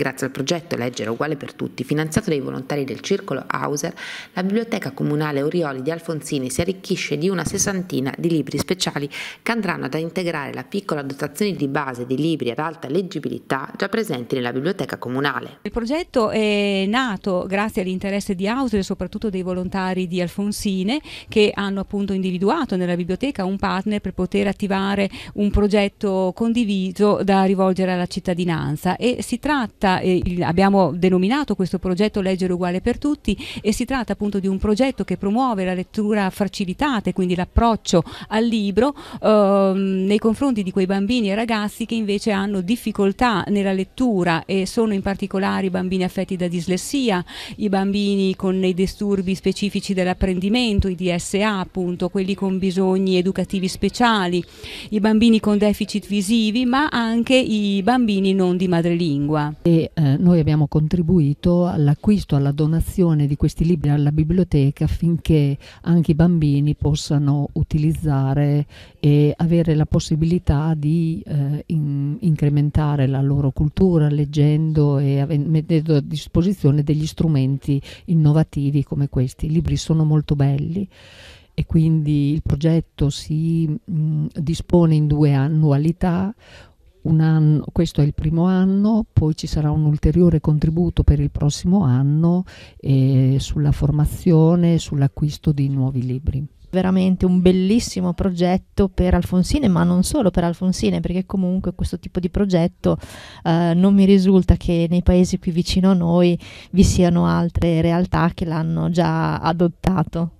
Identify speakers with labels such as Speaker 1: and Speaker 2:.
Speaker 1: Grazie al progetto Leggere uguale per tutti, finanziato dai volontari del Circolo Hauser, la Biblioteca Comunale Orioli di Alfonsini si arricchisce di una sessantina di libri speciali che andranno ad integrare la piccola dotazione di base di libri ad alta leggibilità già presenti nella Biblioteca Comunale.
Speaker 2: Il progetto è nato grazie all'interesse di Hauser e soprattutto dei volontari di Alfonsine che hanno appunto individuato nella biblioteca un partner per poter attivare un progetto condiviso da rivolgere alla cittadinanza e si tratta tratta, eh, abbiamo denominato questo progetto Leggere uguale per tutti e si tratta appunto di un progetto che promuove la lettura facilitata e quindi l'approccio al libro ehm, nei confronti di quei bambini e ragazzi che invece hanno difficoltà nella lettura e sono in particolare i bambini affetti da dislessia, i bambini con dei disturbi specifici dell'apprendimento, i DSA appunto, quelli con bisogni educativi speciali, i bambini con deficit visivi, ma anche i bambini non di madrelingua. E
Speaker 3: eh, noi abbiamo contribuito all'acquisto, alla donazione di questi libri alla biblioteca affinché anche i bambini possano utilizzare e avere la possibilità di eh, in, incrementare la loro cultura leggendo e mettendo a disposizione degli strumenti innovativi come questi. I libri sono molto belli e quindi il progetto si mh, dispone in due annualità, anno, questo è il primo anno, poi ci sarà un ulteriore contributo per il prossimo anno eh, sulla formazione e sull'acquisto di nuovi libri
Speaker 4: veramente un bellissimo progetto per Alfonsine, ma non solo per Alfonsine, perché comunque questo tipo di progetto eh, non mi risulta che nei paesi qui vicino a noi vi siano altre realtà che l'hanno già adottato.